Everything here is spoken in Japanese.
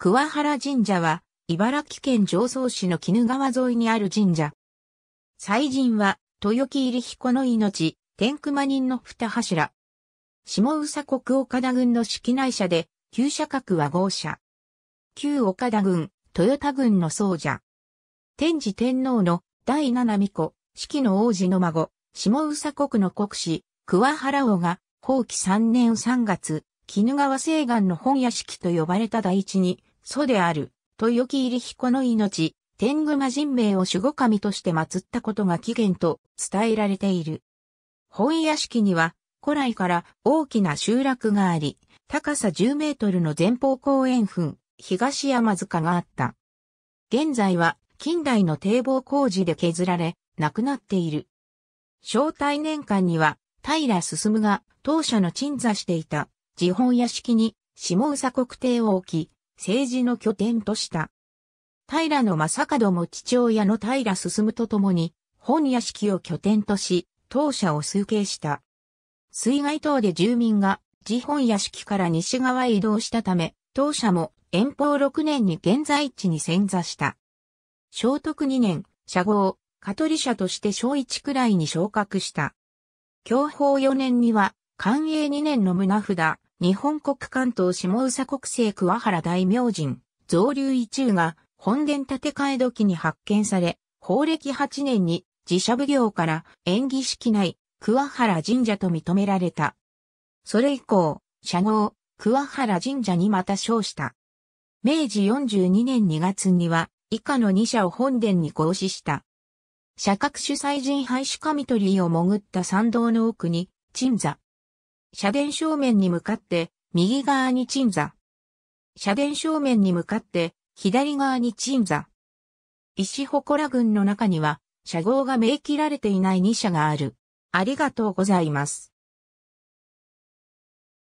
桑原神社は、茨城県上総市の鬼怒川沿いにある神社。祭神は、豊木入彦の命、天熊人の二柱。下宇佐国岡田軍の式内社で、旧社格は豪社。旧岡田軍、豊田軍の僧者。天智天皇の第七巫女、四季の王子の孫、下宇佐国の国士、桑原王が、後期3年3月、鬼怒川西岸の本屋式と呼ばれた第一に、祖である、豊木入彦の命、天狗人名を守護神として祀ったことが起源と伝えられている。本屋敷には古来から大きな集落があり、高さ10メートルの前方公園墳、東山塚があった。現在は近代の堤防工事で削られ、亡くなっている。正体年間には平進が当社の鎮座していた地本屋敷に下宇佐国邸を置き、政治の拠点とした。平野正門も父親の平進とともに、本屋敷を拠点とし、当社を崇計した。水害等で住民が自本屋敷から西側へ移動したため、当社も遠方6年に現在地に潜座した。聖徳2年、社号、カトリ社として小1くらいに昇格した。享保4年には、寛永2年の胸札、日本国関東下宇佐国政桑原大明神、造流一中が本殿建て替え時に発見され、法暦8年に自社奉行から縁起式内、桑原神社と認められた。それ以降、社号、桑原神社にまた称した。明治42年2月には、以下の2社を本殿に合祀した。社格主催人廃止神鳥居を潜った参道の奥に、鎮座、社殿正面に向かって、右側に鎮座。社殿正面に向かって、左側に鎮座。石祠群の中には、社号が明記られていない2社がある。ありがとうございます。